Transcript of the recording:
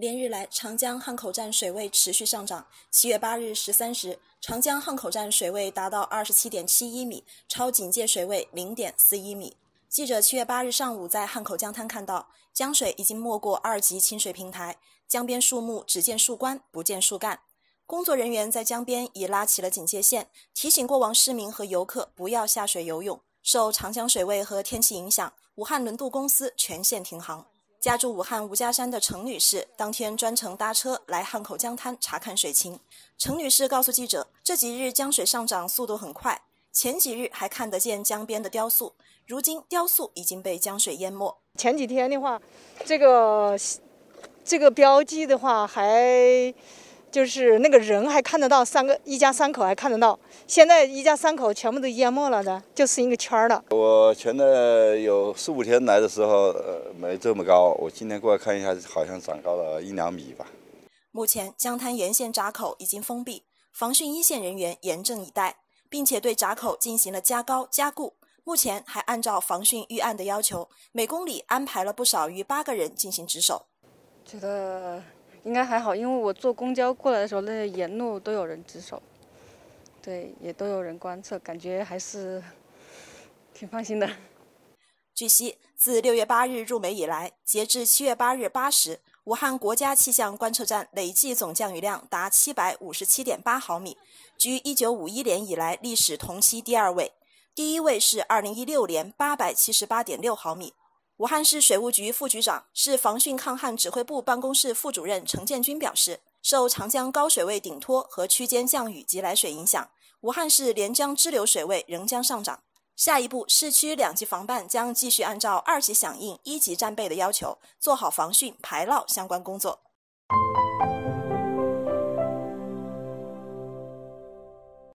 连日来，长江汉口站水位持续上涨。七月八日十三时，长江汉口站水位达到二十七点七一米，超警戒水位零点四一米。记者七月八日上午在汉口江滩看到，江水已经没过二级清水平台，江边树木只见树冠不见树干。工作人员在江边已拉起了警戒线，提醒过往市民和游客不要下水游泳。受长江水位和天气影响，武汉轮渡公司全线停航。家住武汉吴家山的程女士，当天专程搭车来汉口江滩查看水情。程女士告诉记者，这几日江水上涨速度很快，前几日还看得见江边的雕塑，如今雕塑已经被江水淹没。前几天的话，这个这个标记的话还。就是那个人还看得到三个一家三口还看得到，现在一家三口全部都淹没了的，就剩一个圈了。我前的有四五天来的时候，呃，没这么高。我今天过来看一下，好像长高了一两米吧。目前江滩沿线闸口已经封闭，防汛一线人员严阵以待，并且对闸口进行了加高加固。目前还按照防汛预案的要求，每公里安排了不少于八个人进行值守。觉得。应该还好，因为我坐公交过来的时候，那沿路都有人值守，对，也都有人观测，感觉还是 挺放心的。据悉，自六月八日入梅以来，截至七月八日八时，武汉国家气象观测站累计总降雨量达七百五十七点八毫米，居一九五一年以来历史同期第二位，第一位是二零一六年八百七十八点六毫米。武汉市水务局副局长、市防汛抗旱指挥部办公室副主任程建军表示，受长江高水位顶托和区间降雨及来水影响，武汉市连江支流水位仍将上涨。下一步，市区两级防办将继续按照二级响应、一级战备的要求，做好防汛排涝相关工作。